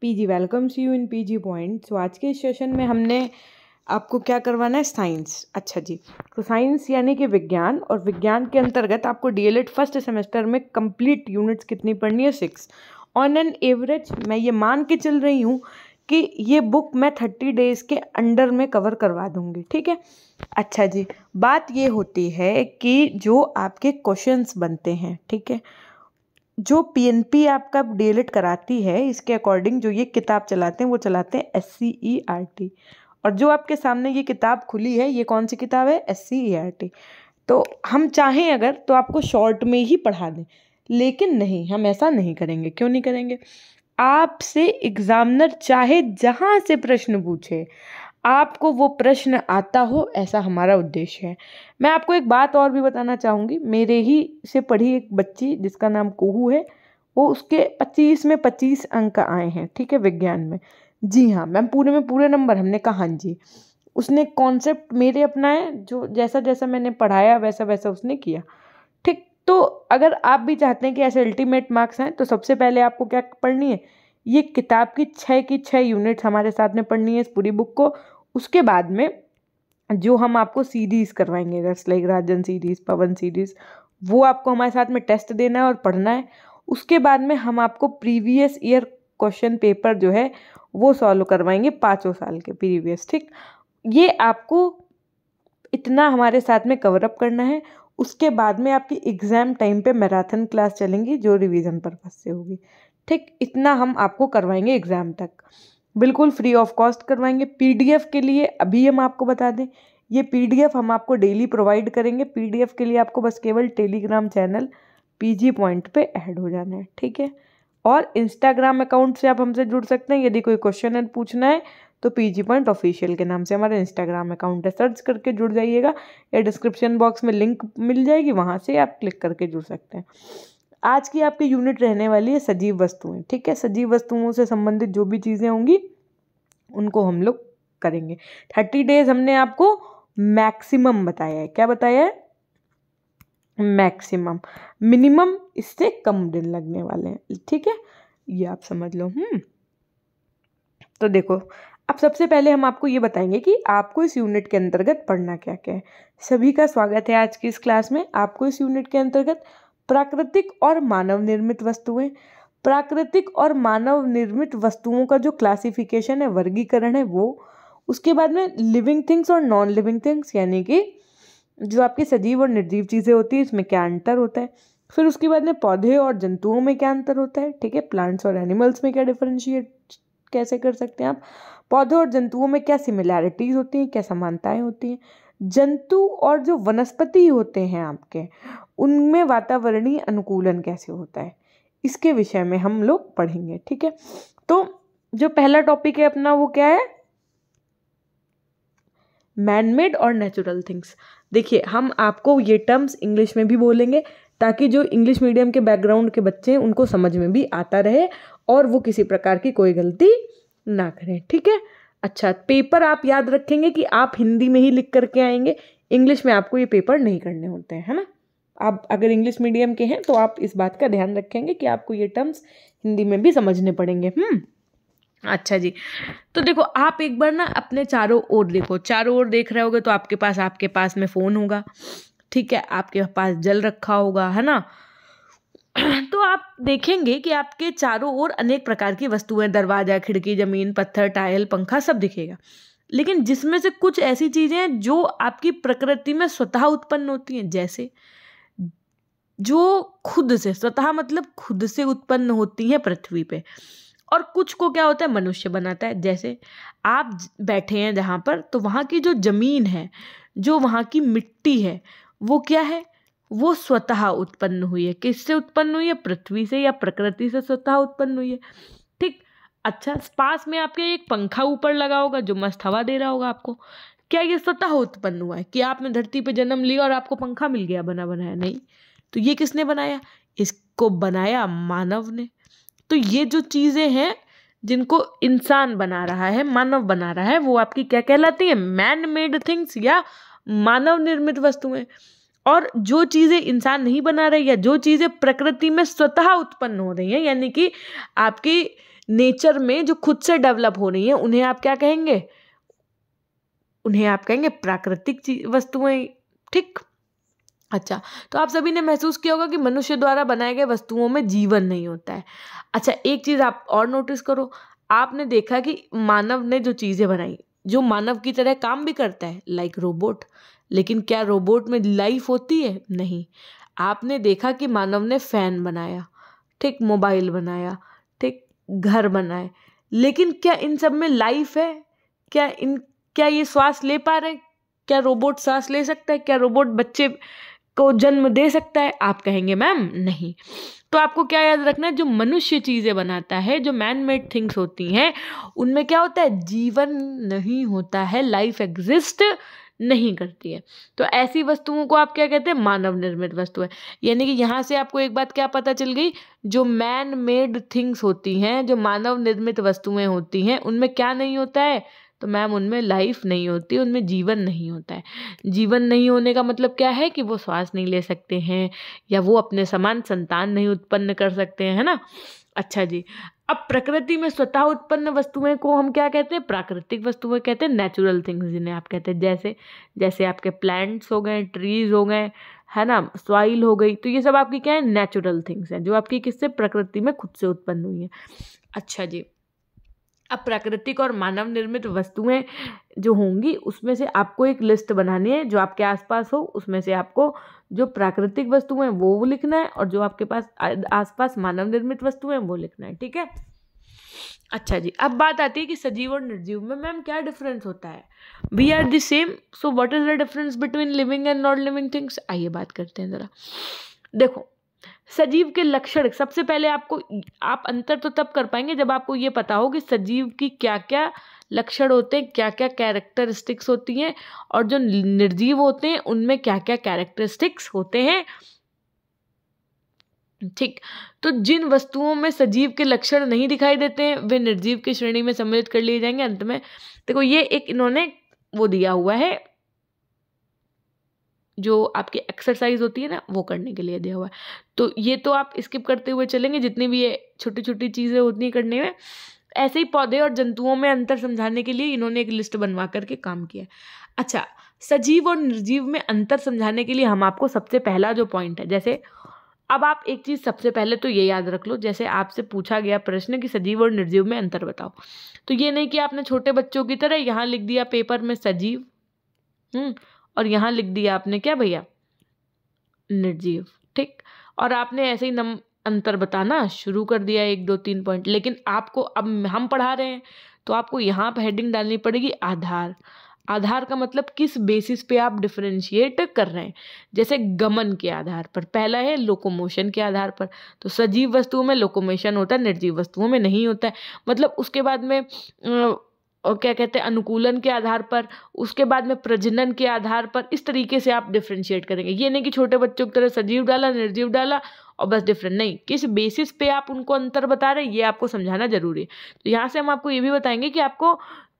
PG welcomes you in PG point so आज के session में हमने आपको क्या करवाना है साइंस अच्छा जी तो साइंस यानी कि विज्ञान और विज्ञान के अंतर्गत आपको डीएलएड फर्स्ट सेमेस्टर में कंप्लीट यूनिट्स कितनी पढ़नी है सिक्स ऑन एन एवरेज मैं ये मान के चल रही हूँ कि ये बुक मैं थर्टी डेज़ के अंडर में कवर करवा दूँगी ठीक है अच्छा जी बात ये होती है कि जो आपके क्वेश्चंस बनते हैं ठीक है जो पीएनपी आपका डिलीट कराती है इसके अकॉर्डिंग जो ये किताब चलाते हैं वो चलाते हैं S C E R T और जो आपके सामने ये किताब खुली है ये कौन सी किताब है S C E R T तो हम चाहें अगर तो आपको शॉर्ट में ही पढ़ा दें लेकिन नहीं हम ऐसा नहीं करेंगे क्यों नहीं करेंगे आपसे एग्ज़ामिनर चाहे जहाँ से प्रश्न पूछे आपको वो प्रश्न आता हो ऐसा हमारा उद्देश्य है मैं आपको एक बात और भी बताना चाहूँगी मेरे ही से पढ़ी एक बच्ची जिसका नाम कोहू है वो उसके पच्चीस में पच्चीस अंक आए हैं ठीक है विज्ञान में जी हाँ मैम पूरे में पूरे नंबर हमने कहा हाँ जी उसने कॉन्सेप्ट मेरे अपनाए जो जैसा जैसा मैंने पढ़ाया वैसा वैसा उसने किया ठीक तो अगर आप भी चाहते हैं कि ऐसे अल्टीमेट मार्क्स आएँ तो सबसे पहले आपको क्या पढ़नी है ये किताब की छः की छः यूनिट्स हमारे साथ में पढ़नी है इस पूरी बुक को उसके बाद में जो हम आपको सीरीज़ करवाएंगे जैस like Rajan series Pawan series वो आपको हमारे साथ में टेस्ट देना है और पढ़ना है उसके बाद में हम आपको प्रीवियस ईयर क्वेश्चन पेपर जो है वो सॉल्व करवाएंगे पाँचों साल के प्रीवियस ठीक ये आपको इतना हमारे साथ में कवरअप करना है उसके बाद में आपकी एग्ज़ाम टाइम पे मैराथन क्लास चलेंगी जो रिवीजन पर्पज़ से होगी ठीक इतना हम आपको करवाएंगे एग्ज़ाम तक बिल्कुल फ्री ऑफ कॉस्ट करवाएंगे पीडीएफ के लिए अभी हम आपको बता दें ये पीडीएफ हम आपको डेली प्रोवाइड करेंगे पीडीएफ के लिए आपको बस केवल टेलीग्राम चैनल पीजी पॉइंट पे ऐड हो जाना है ठीक है और इंस्टाग्राम अकाउंट से आप हमसे जुड़ सकते हैं यदि कोई क्वेश्चन है पूछना है तो जी पॉइंट ऑफिशियल के नाम से हमारा इंस्टाग्राम अकाउंट है सर्च करके जुड़ जाइएगा या डिस्क्रिप्शन बॉक्स में लिंक मिल जाएगी वहाँ से आप क्लिक करके जुड़ सकते हैं आज की आपकी यूनिट रहने वाली है सजीव वस्तुएं ठीक है सजीव वस्तुओं से संबंधित जो भी चीज़ें होंगी उनको हम लोग करेंगे थर्टी डेज हमने आपको मैक्सिमम बताया है क्या बताया है मैक्सिमम मिनिमम इससे कम दिन लगने वाले हैं ठीक है ये आप समझ लो हम्म तो देखो अब सबसे पहले हम आपको ये बताएंगे कि आपको इस यूनिट के अंतर्गत पढ़ना क्या क्या है सभी का स्वागत है आज की इस क्लास में आपको इस यूनिट के अंतर्गत प्राकृतिक और मानव निर्मित वस्तुएं प्राकृतिक और मानव निर्मित वस्तुओं का जो क्लासिफिकेशन है वर्गीकरण है वो उसके बाद में लिविंग थिंग्स और नॉन लिविंग थिंग्स यानी कि जो आपकी सजीव और निर्जीव चीज़ें होती है इसमें क्या अंतर होता है फिर उसके बाद में पौधे और जंतुओं में क्या अंतर होता है ठीक है प्लांट्स और एनिमल्स में क्या डिफरेंशिएट कैसे कर सकते हैं आप पौधों और जंतुओं में क्या सिमिलैरिटीज़ होती हैं क्या समानताएं होती हैं जंतु और जो वनस्पति होते हैं आपके उनमें वातावरणीय अनुकूलन कैसे होता है इसके विषय में हम लोग पढ़ेंगे ठीक है तो जो पहला टॉपिक है अपना वो क्या है मैनमेड और नेचुरल थिंग्स देखिए हम आपको ये टर्म्स इंग्लिश में भी बोलेंगे ताकि जो इंग्लिश मीडियम के बैकग्राउंड के बच्चे हैं उनको समझ में भी आता रहे और वो किसी प्रकार की कोई गलती ना करें ठीक है अच्छा पेपर आप याद रखेंगे कि आप हिंदी में ही लिख करके आएंगे इंग्लिश में आपको ये पेपर नहीं करने होते हैं है ना आप अगर इंग्लिश मीडियम के हैं तो आप इस बात का ध्यान रखेंगे कि आपको ये टर्म्स हिंदी में भी समझने पड़ेंगे हम्म अच्छा जी तो देखो आप एक बार ना अपने चारों ओर देखो चारों ओर देख रहे होगे तो आपके पास आपके पास में फ़ोन होगा ठीक है आपके पास जल रखा होगा है ना तो आप देखेंगे कि आपके चारों ओर अनेक प्रकार की वस्तुएं दरवाज़ा खिड़की ज़मीन पत्थर टाइल पंखा सब दिखेगा लेकिन जिसमें से कुछ ऐसी चीज़ें हैं जो आपकी प्रकृति में स्वतः उत्पन्न होती हैं जैसे जो खुद से स्वतः मतलब खुद से उत्पन्न होती हैं पृथ्वी पे और कुछ को क्या होता है मनुष्य बनाता है जैसे आप बैठे हैं जहाँ पर तो वहाँ की जो ज़मीन है जो वहाँ की मिट्टी है वो क्या है वो स्वतः उत्पन्न हुई है किससे उत्पन्न हुई है पृथ्वी से या प्रकृति से स्वतः उत्पन्न हुई है ठीक अच्छा पास में आपके एक पंखा ऊपर लगा होगा जो मस्त हवा दे रहा होगा आपको क्या ये स्वतः उत्पन्न हुआ है कि आपने धरती पर जन्म लिया और आपको पंखा मिल गया बना बनाया नहीं तो ये किसने बनाया इसको बनाया मानव ने तो ये जो चीज़ें हैं जिनको इंसान बना रहा है मानव बना रहा है वो आपकी क्या कहलाती है मैन मेड थिंग्स या मानव निर्मित वस्तुएं और जो चीज़ें इंसान नहीं बना रही या जो चीज़ें प्रकृति में स्वतः उत्पन्न हो रही हैं यानी कि आपकी नेचर में जो खुद से डेवलप हो रही हैं उन्हें आप क्या कहेंगे उन्हें आप कहेंगे प्राकृतिक वस्तुएं ठीक अच्छा तो आप सभी ने महसूस किया होगा कि मनुष्य द्वारा बनाए गए वस्तुओं में जीवन नहीं होता है अच्छा एक चीज़ आप और नोटिस करो आपने देखा कि मानव ने जो चीज़ें बनाई जो मानव की तरह काम भी करता है लाइक रोबोट लेकिन क्या रोबोट में लाइफ होती है नहीं आपने देखा कि मानव ने फ़ैन बनाया ठीक मोबाइल बनाया ठीक घर बनाए लेकिन क्या इन सब में लाइफ है क्या इन क्या ये श्वास ले पा रहे क्या रोबोट सांस ले सकता है क्या रोबोट बच्चे को जन्म दे सकता है आप कहेंगे मैम नहीं तो आपको क्या याद रखना है जो मनुष्य चीज़ें बनाता है जो मैन मेड थिंग्स होती हैं उनमें क्या होता है जीवन नहीं होता है लाइफ एग्जिस्ट नहीं करती है तो ऐसी वस्तुओं को आप क्या कहते हैं मानव निर्मित वस्तु है यानी कि यहाँ से आपको एक बात क्या पता चल गई जो मैन मेड थिंग्स होती हैं जो मानव निर्मित वस्तुएं होती हैं उनमें क्या नहीं होता है तो मैम उनमें लाइफ नहीं होती उनमें जीवन नहीं होता है जीवन नहीं होने का मतलब क्या है कि वो श्वास नहीं ले सकते हैं या वो अपने समान संतान नहीं उत्पन्न कर सकते हैं है ना अच्छा जी अब प्रकृति में स्वतः उत्पन्न वस्तुएं को हम क्या कहते हैं प्राकृतिक वस्तुएं कहते हैं नेचुरल थिंग्स जिन्हें आप कहते हैं जैसे जैसे आपके प्लांट्स हो गए ट्रीज हो गए है ना सॉइल हो गई तो ये सब आपकी क्या है नेचुरल थिंग्स हैं जो आपकी किससे प्रकृति में खुद से उत्पन्न हुई है अच्छा जी अब प्राकृतिक और मानव निर्मित वस्तुएं जो होंगी उसमें से आपको एक लिस्ट बनानी है जो आपके आसपास हो उसमें से आपको जो प्राकृतिक वस्तुएं वो लिखना है और जो आपके पास आसपास मानव निर्मित वस्तुएं वो लिखना है ठीक है अच्छा जी अब बात आती है कि सजीव और निर्जीव में मैम क्या डिफरेंस होता है we are the same so what is the difference between living and not living things आइए बात करते हैं ज़रा देखो सजीव के लक्षण सबसे पहले आपको आप अंतर तो तब कर पाएंगे जब आपको ये पता हो कि सजीव की क्या क्या लक्षण होते हैं क्या क्या कैरेक्टरिस्टिक्स होती हैं और जो निर्जीव होते हैं उनमें क्या क्या कैरेक्टरिस्टिक्स होते हैं ठीक तो जिन वस्तुओं में सजीव के लक्षण नहीं दिखाई देते हैं वे निर्जीव की श्रेणी में सम्मिलित कर लिए जाएंगे अंत में देखो ये एक इन्होंने वो दिया हुआ है जो आपकी एक्सरसाइज होती है ना वो करने के लिए दिया हुआ है तो ये तो आप स्किप करते हुए चलेंगे जितनी भी ये छोटी छोटी चीज़ें होती हैं करने में ऐसे ही पौधे और जंतुओं में अंतर समझाने के लिए इन्होंने एक लिस्ट बनवा करके काम किया अच्छा सजीव और निर्जीव में अंतर समझाने के लिए हम आपको सबसे पहला जो पॉइंट है जैसे अब आप एक चीज़ सबसे पहले तो ये याद रख लो जैसे आपसे पूछा गया प्रश्न कि सजीव और निर्जीव में अंतर बताओ तो ये नहीं कि आपने छोटे बच्चों की तरह यहाँ लिख दिया पेपर में सजीव हम्म, और यहाँ लिख दिया आपने क्या भैया निर्जीव ठीक और आपने ऐसे ही नम अंतर बताना शुरू कर दिया एक दो तीन पॉइंट लेकिन आपको अब हम पढ़ा रहे हैं तो आपको यहाँ पर हेडिंग डालनी पड़ेगी आधार आधार का मतलब किस बेसिस पे आप डिफ्रेंशिएट कर रहे हैं जैसे गमन के आधार पर पहला है लोकोमोशन के आधार पर तो सजीव वस्तुओं में लोकोमोशन होता है निर्जीव वस्तुओं में नहीं होता है मतलब उसके बाद में और क्या कहते हैं अनुकूलन के आधार पर उसके बाद में प्रजनन के आधार पर इस तरीके से आप डिफ्रेंशिएट करेंगे ये नहीं कि छोटे बच्चों की तरह सजीव डाला निर्जीव डाला और बस डिफरेंट नहीं किस बेसिस पे आप उनको अंतर बता रहे हैं ये आपको समझाना जरूरी है तो यहाँ से हम आपको ये भी बताएंगे कि आपको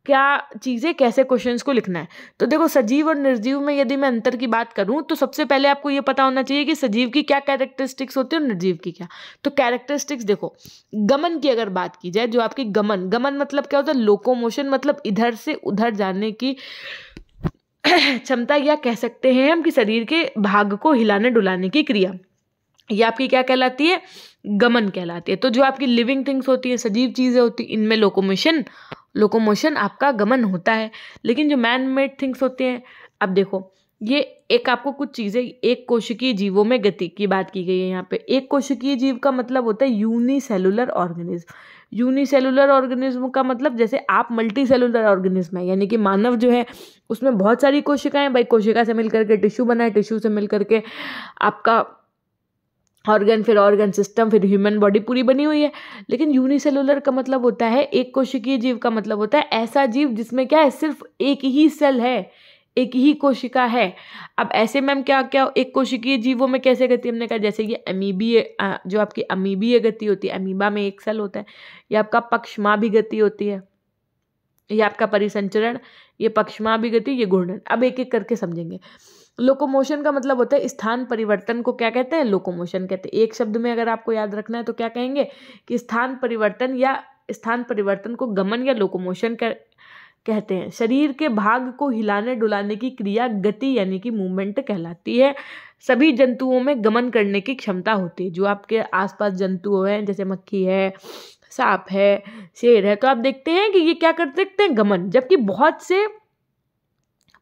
क्या चीज़ें कैसे क्वेश्चंस को लिखना है तो देखो सजीव और निर्जीव में यदि मैं अंतर की बात करूं तो सबसे पहले आपको ये पता होना चाहिए कि सजीव की क्या कैरेक्टरिस्टिक्स होती है और निर्जीव की क्या तो कैरेक्टरिस्टिक्स देखो गमन की अगर बात की जाए जो आपकी गमन गमन मतलब क्या होता है लोकोमोशन मतलब इधर से उधर जाने की क्षमता या कह सकते हैं हम कि शरीर के भाग को हिलाने डुलाने की क्रिया ये आपकी क्या कहलाती है गमन कहलाती है तो जो आपकी लिविंग थिंग्स होती है सजीव चीज़ें होती हैं इनमें लोकोमोशन लोकोमोशन आपका गमन होता है लेकिन जो मैन मेड थिंग्स होते हैं अब देखो ये एक आपको कुछ चीज़ें एक कोशिकीय जीवों में गति की बात की गई है यहाँ पे एक कोशिकीय जीव का मतलब होता है यूनिसेलुलर ऑर्गेनिज्म यूनिसेलुलर ऑर्गेनिज्म का मतलब जैसे आप मल्टी सेलुलर ऑर्गेनिज्म है यानी कि मानव जो है उसमें बहुत सारी कोशिकाएं भाई कोशिका से मिलकर के टिश्यू बनाए टिश्यू से मिलकर के आपका ऑर्गन फिर ऑर्गन सिस्टम फिर ह्यूमन बॉडी पूरी बनी हुई है लेकिन यूनिसेलुलर का मतलब होता है एक कोशिकीय जीव का मतलब होता है ऐसा जीव जिसमें क्या है सिर्फ एक ही सेल है एक ही कोशिका है अब ऐसे में हम क्या क्या एक कोशिकीय जीवों में कैसे गति हमने कहा जैसे कि अमीबीय जो आपकी अमीबीय गति होती है अमीबा में एक सेल होता है या आपका पक्षमा भी गति होती है या आपका परिसंचरण ये पक्षमा भी गति ये घूर्णन अब एक एक करके समझेंगे लोकोमोशन का मतलब होता है स्थान परिवर्तन को क्या कहते हैं लोकोमोशन कहते हैं एक शब्द में अगर आपको याद रखना है तो क्या कहेंगे कि स्थान परिवर्तन या स्थान परिवर्तन को गमन या लोकोमोशन कर कहते हैं शरीर के भाग को हिलाने डुलाने की क्रिया गति यानी कि मूवमेंट कहलाती है सभी जंतुओं में गमन करने की क्षमता होती है जो आपके आसपास जंतु हैं जैसे मक्खी है सांप है शेर है तो आप देखते हैं कि ये क्या कर सकते हैं गमन जबकि बहुत से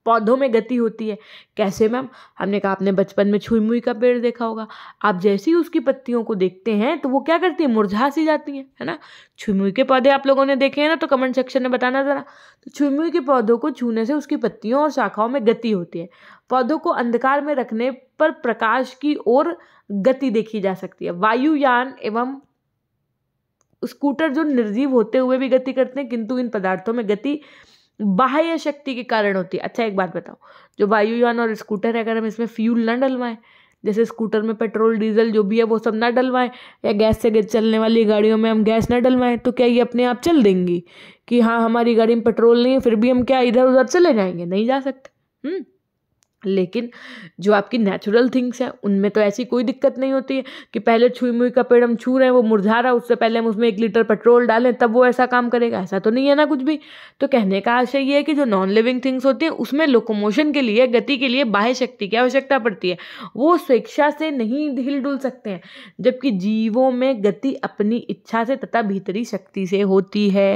पौधों में गति होती है कैसे मैम हमने कहा आपने बचपन में छुई मुई का पेड़ देखा होगा आप जैसे ही उसकी पत्तियों को देखते हैं तो वो क्या करती है मुरझा सी जाती हैं है ना छुई मुई के पौधे आप लोगों ने देखे हैं ना तो कमेंट सेक्शन में बताना ज़रा तो छुई मुई के पौधों को छूने से उसकी पत्तियों और शाखाओं में गति होती है पौधों को अंधकार में रखने पर प्रकाश की ओर गति देखी जा सकती है वायुयान एवं स्कूटर जो निर्जीव होते हुए भी गति करते हैं किंतु इन पदार्थों में गति बाह्य शक्ति के कारण होती है अच्छा एक बात बताओ जो वायुयान और स्कूटर है अगर हम इसमें फ्यूल ना डलवाएं जैसे स्कूटर में पेट्रोल डीजल जो भी है वो सब ना डलवाएं या गैस से चलने वाली गाड़ियों में हम गैस ना डलवाएं तो क्या ये अपने आप चल देंगी कि हाँ हमारी गाड़ी में पेट्रोल नहीं है फिर भी हम क्या इधर उधर चले जाएंगे नहीं जा सकते हम्म। लेकिन जो आपकी नेचुरल थिंग्स हैं उनमें तो ऐसी कोई दिक्कत नहीं होती है कि पहले छुई मुई का पेड़ हम छू रहे हैं वो मुरझा रहा है उससे पहले हम उसमें एक लीटर पेट्रोल डालें तब वो ऐसा काम करेगा ऐसा तो नहीं है ना कुछ भी तो कहने का आशय ये है कि जो नॉन लिविंग थिंग्स होती हैं उसमें लोकोमोशन के लिए गति के लिए बाह्य शक्ति की आवश्यकता पड़ती है वो स्वेच्छा से नहीं हिल डुल सकते हैं जबकि जीवों में गति अपनी इच्छा से तथा भीतरी शक्ति से होती है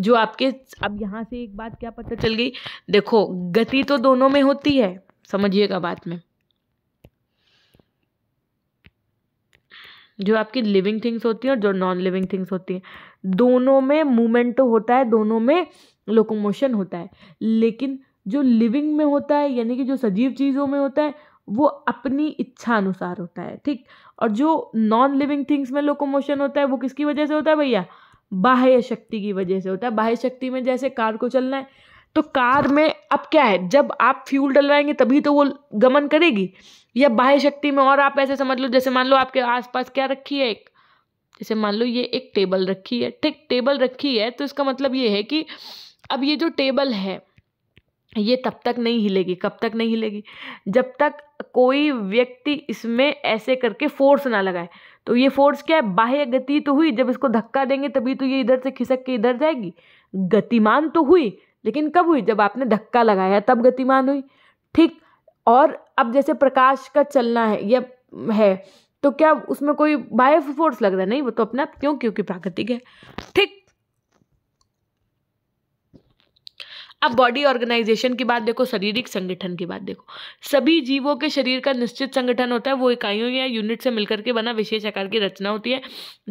जो आपके अब यहाँ से एक बात क्या पता चल गई देखो गति तो दोनों में होती है समझिएगा बात में जो आपकी लिविंग थिंग्स होती हैं और जो नॉन लिविंग थिंग्स होती हैं दोनों में मूवमेंट तो होता है दोनों में लोकोमोशन होता है लेकिन जो लिविंग में होता है यानी कि जो सजीव चीज़ों में होता है वो अपनी इच्छा अनुसार होता है ठीक और जो नॉन लिविंग थिंग्स में लोकोमोशन होता है वो किसकी वजह से होता है भैया बाह्य शक्ति की वजह से होता है बाह्य शक्ति में जैसे कार को चलना है तो कार में अब क्या है जब आप फ्यूल डलवाएंगे तभी तो वो गमन करेगी या बाह्य शक्ति में और आप ऐसे समझ लो जैसे मान लो आपके आसपास क्या रखी है एक जैसे मान लो ये एक टेबल रखी है ठीक टेबल रखी है तो इसका मतलब ये है कि अब ये जो टेबल है ये तब तक नहीं हिलेगी कब तक नहीं हिलेगी जब तक कोई व्यक्ति इसमें ऐसे करके फोर्स ना लगाए तो ये फोर्स क्या है बाह्य गति तो हुई जब इसको धक्का देंगे तभी तो ये इधर से खिसक के इधर जाएगी गतिमान तो हुई लेकिन कब हुई जब आपने धक्का लगाया तब गतिमान हुई ठीक और अब जैसे प्रकाश का चलना है या है तो क्या उसमें कोई बायो फोर्स लग रहा है नहीं वो तो अपना क्यों क्योंकि प्राकृतिक है ठीक अब बॉडी ऑर्गेनाइजेशन की बात देखो शारीरिक संगठन की बात देखो सभी जीवों के शरीर का निश्चित संगठन होता है वो इकाइयों या यूनिट से मिलकर के बना विशेष आकार की रचना होती है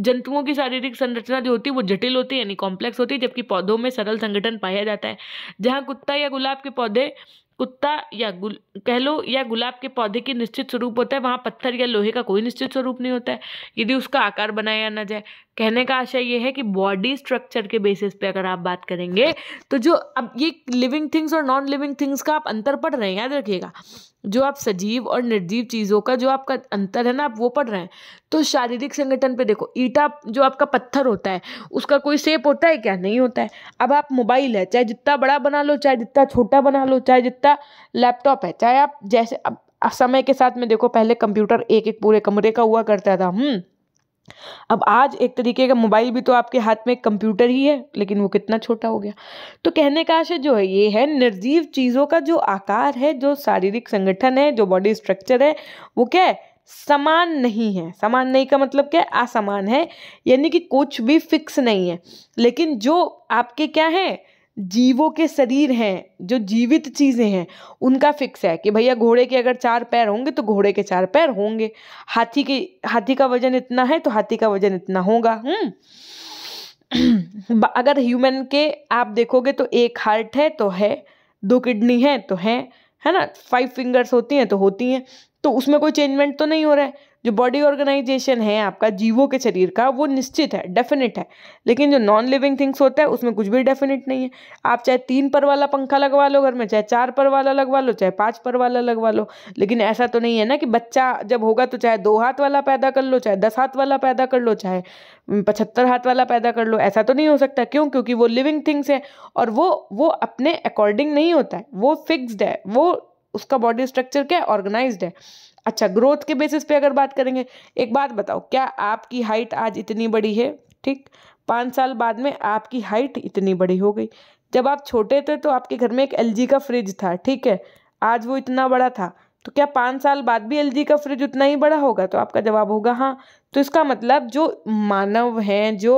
जंतुओं की शारीरिक संरचना जो होती है वो जटिल होती है यानी कॉम्प्लेक्स होती है जबकि पौधों में सरल संगठन पाया जाता है जहाँ कुत्ता या गुलाब के पौधे कुत्ता या गुल कह लो या गुलाब के पौधे के निश्चित स्वरूप होता है वहाँ पत्थर या लोहे का कोई निश्चित स्वरूप नहीं होता है यदि उसका आकार बनाया ना जाए कहने का आशय ये है कि बॉडी स्ट्रक्चर के बेसिस पे अगर आप बात करेंगे तो जो अब ये लिविंग थिंग्स और नॉन लिविंग थिंग्स का आप अंतर पढ़ रहे हैं याद रखिएगा जो आप सजीव और निर्जीव चीज़ों का जो आपका अंतर है ना आप वो पढ़ रहे हैं तो शारीरिक संगठन पे देखो ईटा जो आपका पत्थर होता है उसका कोई सेप होता है क्या नहीं होता है अब आप मोबाइल है चाहे जितना बड़ा बना लो चाहे जितना छोटा बना लो चाहे जितना लैपटॉप है चाहे चाहे आप जैसे अब समय के साथ में देखो पहले कंप्यूटर एक एक पूरे कमरे का हुआ करता था हम्म अब आज एक तरीके का मोबाइल भी तो आपके हाथ में एक कंप्यूटर ही है लेकिन वो कितना छोटा हो गया तो कहने का आशय जो है ये है निर्जीव चीज़ों का जो आकार है जो शारीरिक संगठन है जो बॉडी स्ट्रक्चर है वो क्या है समान नहीं है समान नहीं का मतलब क्या है असमान है यानी कि कुछ भी फिक्स नहीं है लेकिन जो आपके क्या है जीवों के शरीर हैं जो जीवित चीज़ें हैं उनका फिक्स है कि भैया घोड़े के अगर चार पैर होंगे तो घोड़े के चार पैर होंगे हाथी के हाथी का वजन इतना है तो हाथी का वजन इतना होगा हम्म अगर ह्यूमन के आप देखोगे तो एक हार्ट है तो है दो किडनी है तो है है ना फाइव फिंगर्स होती हैं तो होती हैं तो उसमें कोई चेंजमेंट तो नहीं हो रहा है जो बॉडी ऑर्गेनाइजेशन है आपका जीवों के शरीर का वो निश्चित है डेफिनेट है लेकिन जो नॉन लिविंग थिंग्स होता है उसमें कुछ भी डेफिनेट नहीं है आप चाहे तीन पर वाला पंखा लगवा लो घर में चाहे चार पर वाला लगवा लो चाहे पाँच पर वाला लगवा लो लेकिन ऐसा तो नहीं है ना कि बच्चा जब होगा तो चाहे दो हाथ वाला पैदा कर लो चाहे दस हाथ वाला पैदा कर लो चाहे पचहत्तर हाथ वाला पैदा कर लो ऐसा तो नहीं हो सकता क्यों क्योंकि वो लिविंग थिंग्स है और वो वो अपने अकॉर्डिंग नहीं होता है वो फिक्स्ड है वो उसका बॉडी स्ट्रक्चर क्या है ऑर्गेनाइज्ड है अच्छा ग्रोथ के बेसिस पे अगर बात करेंगे एक बात बताओ क्या आपकी हाइट आज इतनी बड़ी है ठीक पाँच साल बाद में आपकी हाइट इतनी बड़ी हो गई जब आप छोटे थे तो आपके घर में एक एल का फ्रिज था ठीक है आज वो इतना बड़ा था तो क्या पाँच साल बाद भी एल का फ्रिज उतना ही बड़ा होगा तो आपका जवाब होगा हाँ तो इसका मतलब जो मानव हैं जो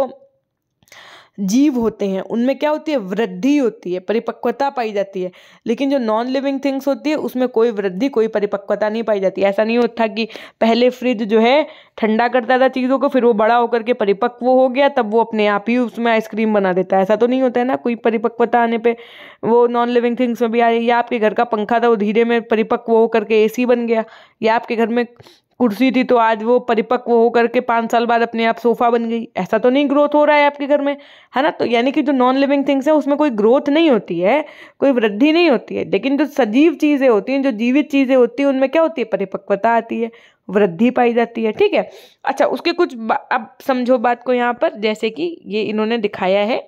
जीव होते हैं उनमें क्या होती है वृद्धि होती है परिपक्वता पाई जाती है लेकिन जो नॉन लिविंग थिंग्स होती है उसमें कोई वृद्धि कोई परिपक्वता नहीं पाई जाती ऐसा नहीं होता कि पहले फ्रिज जो है ठंडा करता था चीज़ों को फिर वो बड़ा होकर के परिपक्व हो गया तब वो अपने आप ही उसमें आइसक्रीम बना देता है ऐसा तो नहीं होता है ना कोई परिपक्वता आने पर वो नॉन लिविंग थिंग्स में भी आ या आपके घर का पंखा था वो धीरे में परिपक्व होकर के ए बन गया या आपके घर में कुर्सी थी तो आज वो परिपक्व होकर के पाँच साल बाद अपने आप सोफ़ा बन गई ऐसा तो नहीं ग्रोथ हो रहा है आपके घर में है ना तो यानी कि जो नॉन लिविंग थिंग्स हैं उसमें कोई ग्रोथ नहीं होती है कोई वृद्धि नहीं होती है लेकिन जो सजीव चीज़ें होती हैं जो जीवित चीज़ें होती हैं उनमें क्या होती है परिपक्वता आती है वृद्धि पाई जाती है ठीक है अच्छा उसके कुछ अब समझो बात को यहाँ पर जैसे कि ये इन्होंने दिखाया है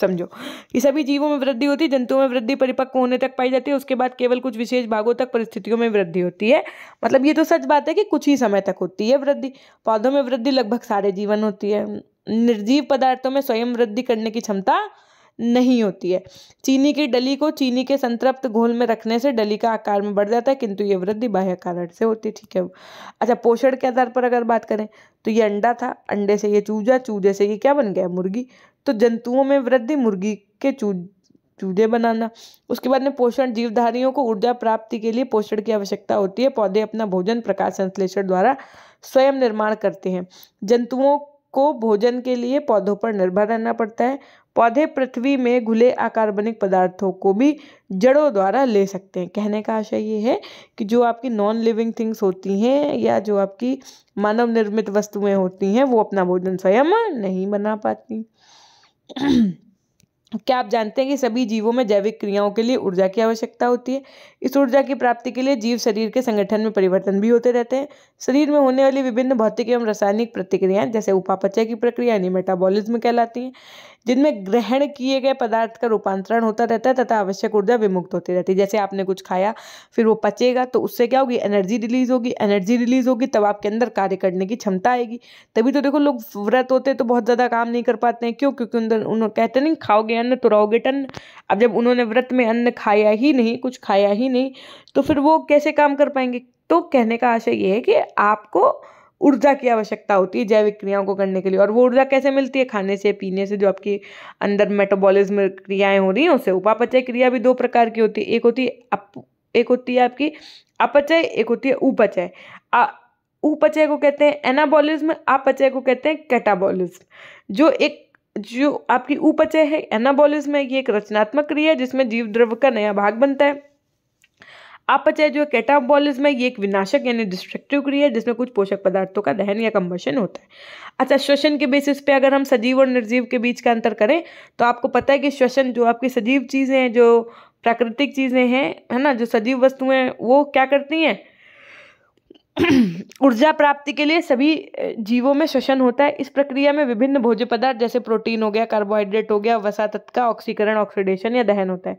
समझो ये सभी जीवों में वृद्धि होती है जंतुओं में वृद्धि परिपक्व होने तक पाई जाती है उसके बाद केवल कुछ विशेष भागों तक परिस्थितियों में वृद्धि होती है मतलब ये तो सच बात है कि कुछ ही समय तक होती है वृद्धि पौधों में वृद्धि लगभग सारे जीवन होती है निर्जीव पदार्थों में स्वयं वृद्धि करने की क्षमता नहीं होती है चीनी की डली को चीनी के संतृप्त घोल में रखने से डली का आकार में बढ़ जाता है किंतु ये वृद्धि बाह्य कारण से होती है ठीक है अच्छा पोषण के आधार पर अगर बात करें तो ये अंडा था अंडे से ये चूजा चूजे से ये क्या बन गया मुर्गी तो जंतुओं में वृद्धि मुर्गी के चूज चूजे बनाना उसके बाद में पोषण जीवधारियों को ऊर्जा प्राप्ति के लिए पोषण की आवश्यकता होती है पौधे अपना भोजन प्रकाश संश्लेषण द्वारा स्वयं निर्माण करते हैं जंतुओं को भोजन के लिए पौधों पर निर्भर रहना पड़ता है पौधे पृथ्वी में घुले अकार्बनिक पदार्थों को भी जड़ों द्वारा ले सकते हैं कहने का आशय ये है कि जो आपकी नॉन लिविंग थिंग्स होती हैं या जो आपकी मानव निर्मित वस्तुएं होती हैं वो अपना भोजन स्वयं नहीं बना पाती क्या आप जानते हैं कि सभी जीवों में जैविक क्रियाओं के लिए ऊर्जा की आवश्यकता होती है इस ऊर्जा की प्राप्ति के लिए जीव शरीर के संगठन में परिवर्तन भी होते रहते हैं शरीर में होने वाली विभिन्न भौतिक एवं रासायनिक प्रतिक्रियाएं जैसे उपापचय की प्रक्रिया यानी मेटाबॉलिज्म कहलाती हैं जिनमें ग्रहण किए गए पदार्थ का रूपांतरण होता रहता है तथा आवश्यक ऊर्जा विमुक्त होती रहती है जैसे आपने कुछ खाया फिर वो पचेगा तो उससे क्या होगी एनर्जी रिलीज होगी एनर्जी रिलीज होगी तब आपके अंदर कार्य करने की क्षमता आएगी तभी तो देखो लोग व्रत होते तो बहुत ज़्यादा काम नहीं कर पाते हैं क्यों क्योंकि उन उन्होंने कहते नहीं खाओगे अन्न तो रहोगे टन अब जब उन्होंने व्रत में अन्न खाया ही नहीं कुछ खाया ही नहीं तो फिर वो कैसे काम कर पाएंगे तो कहने का आशय ये है कि आपको ऊर्जा की आवश्यकता होती है जैविक क्रियाओं को करने के लिए और वो ऊर्जा कैसे मिलती है खाने से पीने से जो आपकी अंदर मेटाबॉलिज्म क्रियाएं हो रही हैं उससे उपापचय क्रिया भी दो प्रकार की होती है एक होती है एक होती है आपकी अपचय एक होती है उपचय उपचय को कहते हैं एनाबॉलिज्म अपचय को कहते हैं कैटाबॉलिज्म जो एक जो आपकी उपचय है एनाबॉलिज्म है ये एक रचनात्मक क्रिया है जिसमें जीव द्रव का नया भाग बनता है अपचय जो है कैटाबॉलिज्म ये एक विनाशक यानी डिस्ट्रक्टिव क्रिया है जिसमें कुछ पोषक पदार्थों का दहन या कम्बशन होता है अच्छा श्वसन के बेसिस पे अगर हम सजीव और निर्जीव के बीच का अंतर करें तो आपको पता है कि श्वसन जो आपकी सजीव चीज़ें हैं जो प्राकृतिक चीज़ें हैं है ना जो सजीव वस्तुएं हैं वो क्या करती हैं ऊर्जा प्राप्ति के लिए सभी जीवों में श्वसन होता है इस प्रक्रिया में विभिन्न भोज्य पदार्थ जैसे प्रोटीन हो गया कार्बोहाइड्रेट हो गया वसा तत्का ऑक्सीकरण ऑक्सीडेशन या दहन होता है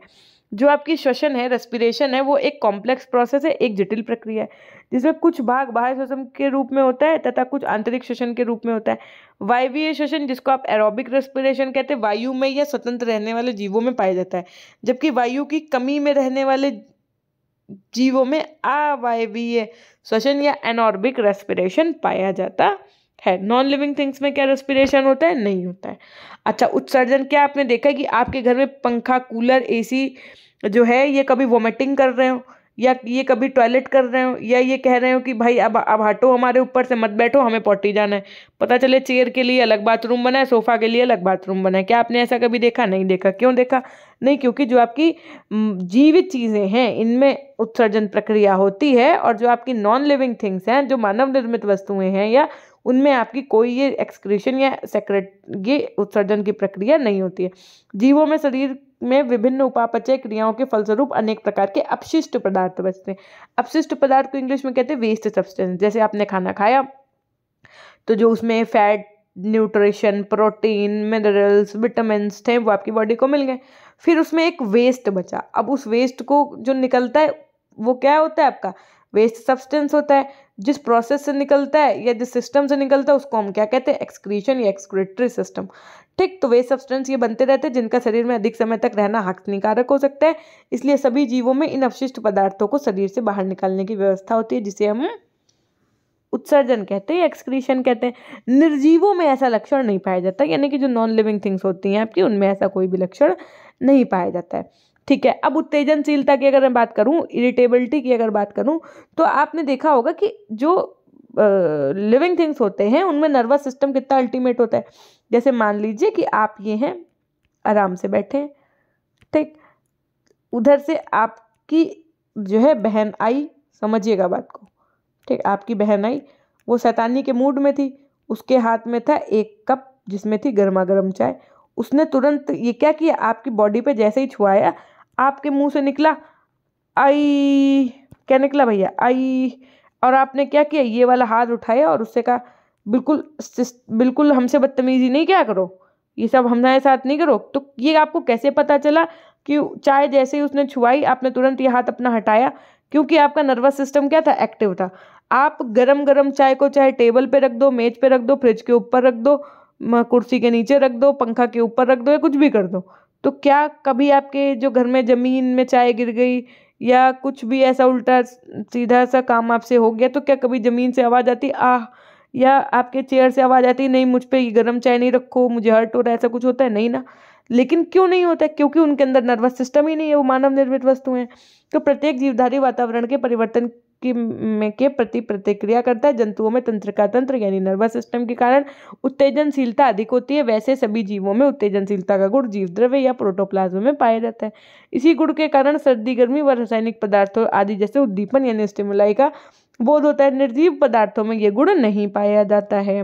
जो आपकी श्वसन है रेस्पिरेशन है वो एक कॉम्प्लेक्स प्रोसेस है एक जटिल प्रक्रिया है जिसमें कुछ भाग बाह्य श्वसन के रूप में होता है तथा कुछ आंतरिक श्वसन के रूप में होता है वायवीय श्वसन जिसको आप एरोबिक रेस्पिरेशन कहते हैं वायु में या स्वतंत्र रहने वाले जीवों में पाया जाता है जबकि वायु की कमी में रहने वाले जीवों में अवायवीय श्वसन या एनॉर्बिक रेस्पिरेशन पाया जाता है नॉन लिविंग थिंग्स में क्या रेस्पिरेशन होता है नहीं होता है अच्छा उत्सर्जन क्या आपने देखा है कि आपके घर में पंखा कूलर एसी जो है ये कभी वोमिटिंग कर रहे हो या ये कभी टॉयलेट कर रहे हो या ये कह रहे हो कि भाई अब अब हटो हमारे ऊपर से मत बैठो हमें पॉटी जाना है पता चले चेयर के लिए अलग बाथरूम बना है सोफ़ा के लिए अलग बाथरूम बना है क्या आपने ऐसा कभी देखा नहीं देखा क्यों देखा नहीं क्योंकि जो आपकी जीवित चीज़ें हैं इनमें उत्सर्जन प्रक्रिया होती है और जो आपकी नॉन लिविंग थिंग्स हैं जो मानव निर्मित वस्तुएं हैं या उनमें आपकी कोई ये एक्सक्रीशन या सेक्रेट ये उत्सर्जन की प्रक्रिया नहीं होती है जीवों में शरीर में विभिन्न उपापचय क्रियाओं के फलस्वरूप अनेक प्रकार के अपशिष्ट पदार्थ बचते हैं अपशिष्ट पदार्थ को इंग्लिश में कहते हैं वेस्ट सब्सटेंस जैसे आपने खाना खाया तो जो उसमें fat nutrition protein minerals vitamin थे वो आपकी बॉडी को मिल गए फिर उसमें एक वेस्ट बचा अब उस वेस्ट को जो निकलता है वो क्या होता है आपका वेस्ट सब्सटेंस होता है जिस प्रोसेस से निकलता है या जिस सिस्टम से निकलता है उसको हम क्या कहते हैं एक्सक्रीशन या एक्सक्रेटरी सिस्टम ठीक तो वेस्ट सब्सटेंस ये बनते रहते हैं जिनका शरीर में अधिक समय तक रहना हानिकारक हो सकता है इसलिए सभी जीवों में इन अवशिष्ट पदार्थों को शरीर से बाहर निकालने की व्यवस्था होती है जिसे हम उत्सर्जन कहते हैं एक्सक्रीशन कहते हैं निर्जीवों में ऐसा लक्षण नहीं पाया जाता यानी कि जो नॉन लिविंग थिंग्स होती हैं आपकी उनमें ऐसा कोई भी लक्षण नहीं पाया जाता है ठीक है अब उत्तेजनशीलता की अगर मैं बात करूँ इरिटेबिलिटी की अगर बात करूँ तो आपने देखा होगा कि जो लिविंग uh, थिंग्स होते हैं उनमें नर्वस सिस्टम कितना अल्टीमेट होता है जैसे मान लीजिए कि आप ये हैं आराम से बैठे हैं ठीक उधर से आपकी जो है बहन आई समझिएगा बात को ठीक आपकी बहन आई वो सैतानी के मूड में थी उसके हाथ में था एक कप जिसमें थी गर्मा गर्म चाय उसने तुरंत ये क्या किया आपकी बॉडी पे जैसे ही छुआया आपके मुंह से निकला आई क्या निकला भैया आई और आपने क्या किया ये वाला हाथ उठाया और उससे कहा बिल्कुल बिल्कुल हमसे बदतमीजी नहीं क्या करो ये सब हमारे साथ नहीं करो तो ये आपको कैसे पता चला कि चाय जैसे ही उसने छुआई आपने तुरंत ये हाथ अपना हटाया क्योंकि आपका नर्वस सिस्टम क्या था एक्टिव था आप गरम गरम चाय को चाहे टेबल पे रख दो मेज पे रख दो फ्रिज के ऊपर रख दो कुर्सी के नीचे रख दो पंखा के ऊपर रख दो या कुछ भी कर दो तो क्या कभी आपके जो घर में ज़मीन में चाय गिर गई या कुछ भी ऐसा उल्टा सीधा सा काम आपसे हो गया तो क्या कभी ज़मीन से आवाज़ आती आह या आपके चेयर से आवाज़ आती नहीं मुझ पर गर्म चाय नहीं रखो मुझे हर्ट हो रहा है ऐसा कुछ होता है नहीं ना लेकिन क्यों नहीं होता है क्योंकि उनके अंदर नर्वस सिस्टम ही नहीं है वो मानव निर्मित वस्तु हैं तो प्रत्येक जीवधारी वातावरण के परिवर्तन की के प्रति प्रतिक्रिया करता है जंतुओं में तंत्रिका तंत्र यानी नर्वस सिस्टम के कारण उत्तेजनशीलता अधिक होती है वैसे सभी जीवों में उत्तेजनशीलता का गुण जीव द्रव्य या प्रोटोप्लाज्म में पाया जाता है इसी गुण के कारण सर्दी गर्मी व रासायनिक पदार्थों आदि जैसे उद्दीपन यानी स्टिमुलाई का बोध होता है निर्जीव पदार्थों में यह गुण नहीं पाया जाता है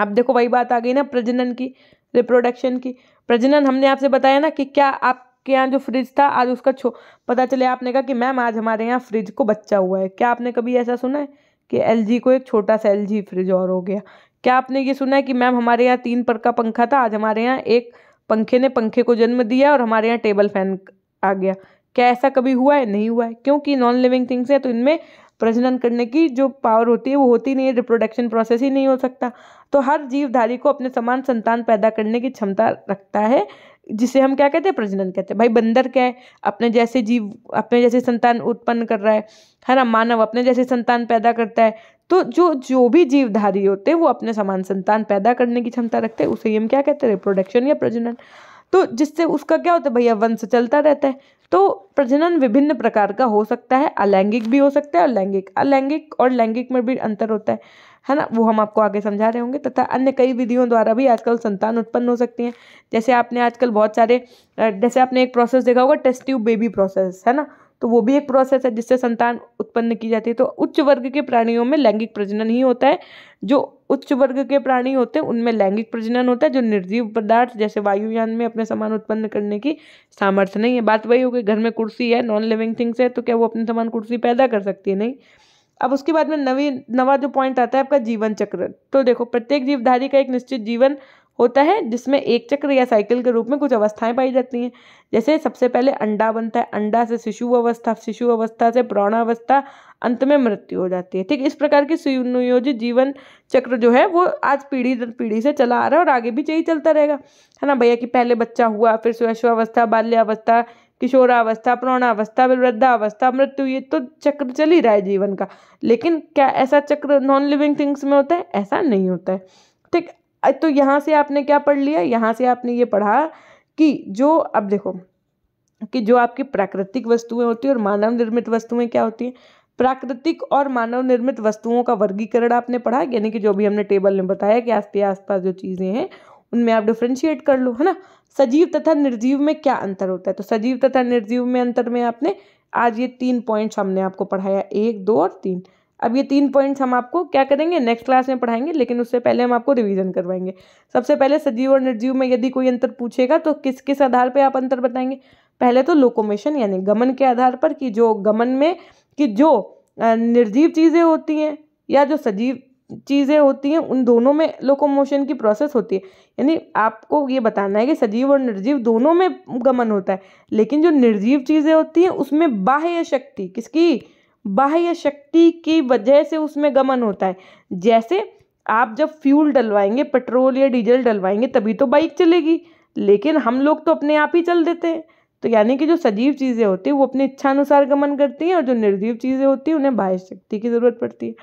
अब देखो वही बात आ गई ना प्रजनन की रिप्रोडक्शन की प्रजनन हमने आपसे बताया ना कि क्या आप के यहाँ जो फ्रिज था आज उसका छो पता चले आपने कहा कि मैम आज हमारे यहाँ फ्रिज को बच्चा हुआ है क्या आपने कभी ऐसा सुना है कि एल को एक छोटा सा एल फ्रिज और हो गया क्या आपने ये सुना है कि मैम हमारे यहाँ तीन पर का पंखा था आज हमारे यहाँ एक पंखे ने पंखे को जन्म दिया और हमारे यहाँ टेबल फैन आ गया क्या ऐसा कभी हुआ है नहीं हुआ है क्योंकि नॉन लिविंग थिंग्स है तो इनमें प्रजनन करने की जो पावर होती है वो होती नहीं है रिप्रोडक्शन प्रोसेस ही नहीं हो सकता तो हर जीवधारी को अपने समान संतान पैदा करने की क्षमता रखता है जिसे हम क्या कहते हैं प्रजनन कहते हैं भाई बंदर क्या है अपने जैसे जीव अपने जैसे संतान उत्पन्न कर रहा है है ना मानव अपने जैसे संतान पैदा करता है तो जो जो भी जीवधारी होते हैं वो अपने समान संतान पैदा करने की क्षमता रखते हैं उसे हम क्या कहते हैं रिप्रोडक्शन या प्रजनन तो जिससे उसका क्या होता है भैया वंश चलता रहता है तो प्रजनन विभिन्न प्रकार का हो सकता है अलैंगिक भी हो सकता है और लैंगिक अलैंगिक और लैंगिक में भी अंतर होता है है ना वो हम आपको आगे समझा रहे होंगे तथा अन्य कई विधियों द्वारा भी आजकल संतान उत्पन्न हो सकती हैं जैसे आपने आजकल बहुत सारे जैसे आपने एक प्रोसेस देखा होगा टेस्ट ट्यूब बेबी प्रोसेस है ना तो वो भी एक प्रोसेस है जिससे संतान उत्पन्न की जाती है तो उच्च वर्ग के प्राणियों में लैंगिक प्रजनन ही होता है जो उच्च वर्ग के प्राणी होते हैं उनमें लैंगिक प्रजनन होता है जो निर्जीव पदार्थ जैसे वायुयान में अपने सामान उत्पन्न करने की सामर्थ्य नहीं है बात वही होगी घर में कुर्सी है नॉन लिविंग थिंग्स है तो क्या वो अपने सामान कुर्सी पैदा कर सकती है नहीं अब उसके बाद में नवी नवा जो पॉइंट आता है आपका जीवन चक्र तो देखो प्रत्येक जीवधारी का एक निश्चित जीवन होता है जिसमें एक चक्र या साइकिल के रूप में कुछ अवस्थाएं पाई जाती हैं जैसे सबसे पहले अंडा बनता है अंडा से शिशु अवस्था शिशु अवस्था से प्रौणावस्था अंत में मृत्यु हो जाती है ठीक इस प्रकार की सुनियोजित जीवन चक्र जो है वो आज पीढ़ी दर पीढ़ी से चला आ रहा है और आगे भी यही चलता रहेगा है ना भैया कि पहले बच्चा हुआ फिर शैशवावस्था बाल्यावस्था किशोरावस्था प्रौणावस्था वृद्धावस्था मृत्यु ये तो चक्र चल ही रहा है जीवन का लेकिन क्या ऐसा चक्र नॉन लिविंग थिंग्स में होता है ऐसा नहीं होता है ठीक तो यहाँ से आपने क्या पढ़ लिया यहाँ से आपने ये पढ़ा कि जो अब देखो कि जो आपकी प्राकृतिक वस्तुएं होती है और मानव निर्मित वस्तुएं क्या होती हैं प्राकृतिक और मानव निर्मित वस्तुओं का वर्गीकरण आपने पढ़ा यानी कि जो भी हमने टेबल में बताया कि आपके आसपास जो चीज़ें हैं उनमें आप डिफ्रेंशिएट कर लो है ना सजीव तथा निर्जीव में क्या अंतर होता है तो सजीव तथा निर्जीव में अंतर में आपने आज ये तीन पॉइंट्स हमने आपको पढ़ाया एक दो और तीन अब ये तीन पॉइंट्स हम आपको क्या करेंगे नेक्स्ट क्लास में पढ़ाएंगे लेकिन उससे पहले हम आपको रिवीजन करवाएंगे सबसे पहले सजीव और निर्जीव में यदि कोई अंतर पूछेगा तो किस किस आधार पर आप अंतर बताएंगे पहले तो लोकोमेशन यानी गमन के आधार पर कि जो गमन में कि जो निर्जीव चीज़ें होती हैं या जो सजीव चीज़ें होती हैं उन दोनों में लोकोमोशन की प्रोसेस होती है यानी आपको ये बताना है कि सजीव और निर्जीव दोनों में गमन होता है लेकिन जो निर्जीव चीज़ें होती हैं उसमें बाह्य शक्ति किसकी बाह्य शक्ति की वजह से उसमें गमन होता है जैसे आप जब फ्यूल डलवाएंगे पेट्रोल या डीजल डलवाएंगे तभी तो बाइक चलेगी लेकिन हम लोग तो अपने आप ही चल देते हैं तो यानी कि जो सजीव चीज़ें होती है वो अपनी इच्छा अनुसार गमन करती हैं और जो निर्जीव चीज़ें होती हैं उन्हें बाह्य शक्ति की ज़रूरत पड़ती है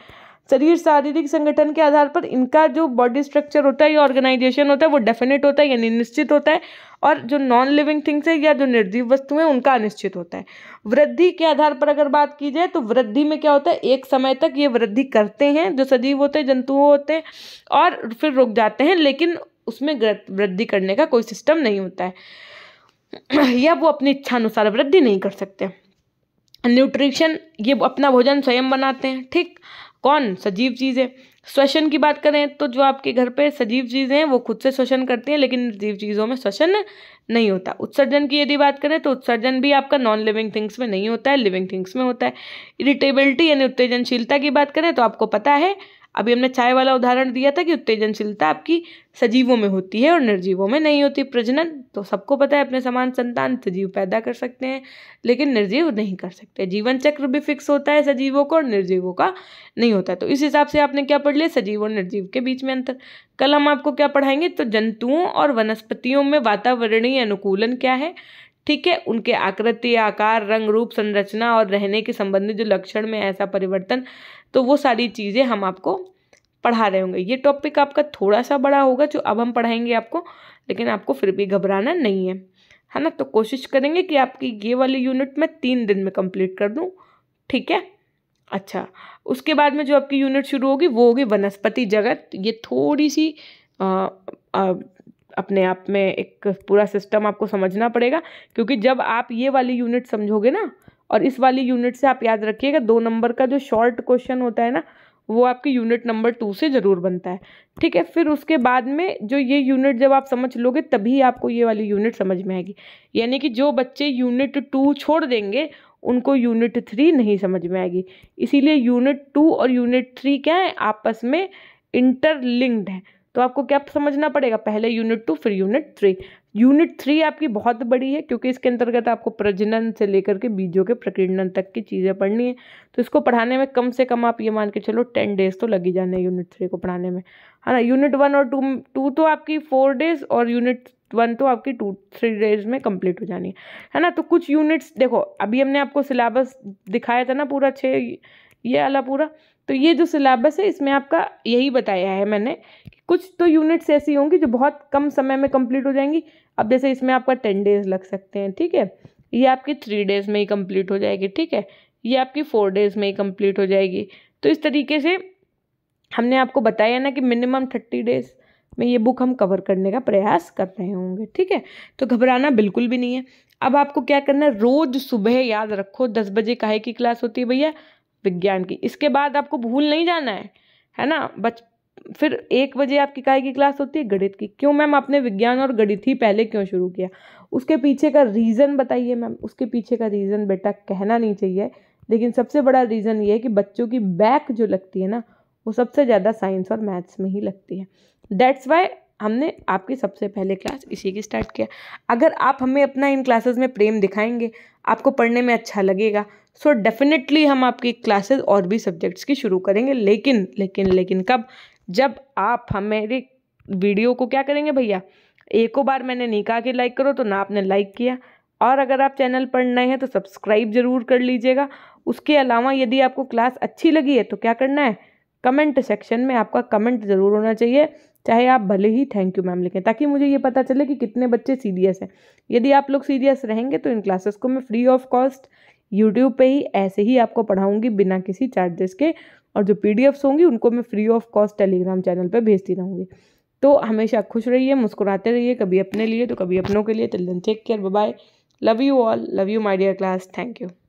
शरीर शारीरिक संगठन के आधार पर इनका जो बॉडी स्ट्रक्चर होता है या ऑर्गेनाइजेशन होता है वो डेफिनेट होता है यानी निश्चित होता है और जो नॉन लिविंग थिंग्स है या जो निर्जीव वस्तु है उनका अनिश्चित होता है वृद्धि के आधार पर अगर बात की जाए तो वृद्धि में क्या होता है एक समय तक ये वृद्धि करते हैं जो सजीव होते हैं जंतु होते हैं और फिर रुक जाते हैं लेकिन उसमें वृद्धि करने का कोई सिस्टम नहीं होता है या वो अपनी इच्छानुसार वृद्धि नहीं कर सकते न्यूट्रिशन ये अपना भोजन स्वयं बनाते हैं ठीक कौन सजीव चीज़ है श्वसन की बात करें तो जो आपके घर पे सजीव चीज़ें हैं वो खुद से श्वसन करती हैं लेकिन जीव चीज़ों में श्वसन नहीं होता उत्सर्जन की यदि बात करें तो उत्सर्जन भी आपका नॉन लिविंग थिंग्स में नहीं होता है लिविंग थिंग्स में होता है इरिटेबिलिटी यानी उत्तेजनशीलता की बात करें तो आपको पता है अभी हमने चाय वाला उदाहरण दिया था कि उत्तेजनशीलता आपकी सजीवों में होती है और निर्जीवों में नहीं होती प्रजनन तो सबको पता है अपने समान संतान सजीव पैदा कर सकते हैं लेकिन निर्जीव नहीं कर सकते जीवन चक्र भी फिक्स होता है सजीवों को और निर्जीवों का नहीं होता तो इस हिसाब से आपने क्या पढ़ लिया सजीव और निर्जीव के बीच में अंतर कल हम आपको क्या पढ़ाएंगे तो जंतुओं और वनस्पतियों में वातावरणीय अनुकूलन क्या है ठीक है उनके आकृति आकार रंग रूप संरचना और रहने के संबंधित जो लक्षण में ऐसा परिवर्तन तो वो सारी चीज़ें हम आपको पढ़ा रहे होंगे ये टॉपिक आपका थोड़ा सा बड़ा होगा जो अब हम पढ़ाएंगे आपको लेकिन आपको फिर भी घबराना नहीं है है ना तो कोशिश करेंगे कि आपकी ये वाली यूनिट मैं तीन दिन में कंप्लीट कर दूँ ठीक है अच्छा उसके बाद में जो आपकी यूनिट शुरू होगी वो होगी वनस्पति जगत ये थोड़ी सी आ, आ, अपने आप में एक पूरा सिस्टम आपको समझना पड़ेगा क्योंकि जब आप ये वाली यूनिट समझोगे ना और इस वाली यूनिट से आप याद रखिएगा दो नंबर का जो शॉर्ट क्वेश्चन होता है ना वो आपके यूनिट नंबर टू से ज़रूर बनता है ठीक है फिर उसके बाद में जो ये यूनिट जब आप समझ लोगे तभी आपको ये वाली यूनिट समझ में आएगी यानी कि जो बच्चे यूनिट टू छोड़ देंगे उनको यूनिट थ्री नहीं समझ में आएगी इसीलिए यूनिट टू और यूनिट थ्री क्या है आपस में इंटरलिंक्ड है तो आपको क्या समझना पड़ेगा पहले यूनिट टू फिर यूनिट थ्री यूनिट थ्री आपकी बहुत बड़ी है क्योंकि इसके अंतर्गत आपको प्रजनन से लेकर के बीजों के प्रकीर्णन तक की चीज़ें पढ़नी है तो इसको पढ़ाने में कम से कम आप ये मान के चलो टेन डेज तो लगी ही जाने यूनिट थ्री को पढ़ाने में है हाँ ना यूनिट वन और टू टू तो आपकी फोर डेज और यूनिट वन तो आपकी टू थ्री डेज में कंप्लीट हो जानी है है ना तो कुछ यूनिट्स देखो अभी हमने आपको सिलेबस दिखाया था ना पूरा छः ये वाला पूरा तो ये जो सिलेबस है इसमें आपका यही बताया है मैंने कि कुछ तो यूनिट्स ऐसी होंगी जो बहुत कम समय में कंप्लीट हो जाएंगी अब जैसे इसमें आपका टेन डेज लग सकते हैं ठीक है ये आपकी थ्री डेज में ही कंप्लीट हो जाएगी ठीक है ये आपकी फोर डेज में ही कंप्लीट हो जाएगी तो इस तरीके से हमने आपको बताया ना कि मिनिमम थर्टी डेज़ में ये बुक हम कवर करने का प्रयास कर रहे होंगे ठीक है तो घबराना बिल्कुल भी नहीं है अब आपको क्या करना है रोज़ सुबह याद रखो दस बजे काहे की क्लास होती है भैया विज्ञान की इसके बाद आपको भूल नहीं जाना है है ना बच फिर एक बजे आपकी काय की क्लास होती है गणित की क्यों मैम आपने विज्ञान और गणित ही पहले क्यों शुरू किया उसके पीछे का रीज़न बताइए मैम उसके पीछे का रीज़न बेटा कहना नहीं चाहिए लेकिन सबसे बड़ा रीज़न ये है कि बच्चों की बैक जो लगती है ना वो सबसे ज़्यादा साइंस और मैथ्स में ही लगती है दैट्स वाई हमने आपकी सबसे पहले क्लास इसी की स्टार्ट किया अगर आप हमें अपना इन क्लासेस में प्रेम दिखाएंगे आपको पढ़ने में अच्छा लगेगा सो so डेफिनेटली हम आपकी क्लासेस और भी सब्जेक्ट्स की शुरू करेंगे लेकिन लेकिन लेकिन कब जब आप हमारे वीडियो को क्या करेंगे भैया एको बार मैंने नहीं कहा कि लाइक करो तो ना आपने लाइक किया और अगर आप चैनल पर नए हैं तो सब्सक्राइब ज़रूर कर लीजिएगा उसके अलावा यदि आपको क्लास अच्छी लगी है तो क्या करना है कमेंट सेक्शन में आपका कमेंट ज़रूर होना चाहिए चाहे आप भले ही थैंक यू मैम लिखें ताकि मुझे ये पता चले कि कितने बच्चे सीरियस हैं यदि आप लोग सीरियस रहेंगे तो इन क्लासेस को मैं फ्री ऑफ कॉस्ट यूट्यूब पे ही ऐसे ही आपको पढ़ाऊँगी बिना किसी चार्जेस के और जो पी होंगी उनको मैं free of cost Telegram channel पर भेजती रहूँगी तो हमेशा खुश रहिए मुस्कुराते रहिए कभी अपने लिए तो कभी अपनों के लिए till then take care bye love you all love you my dear class thank you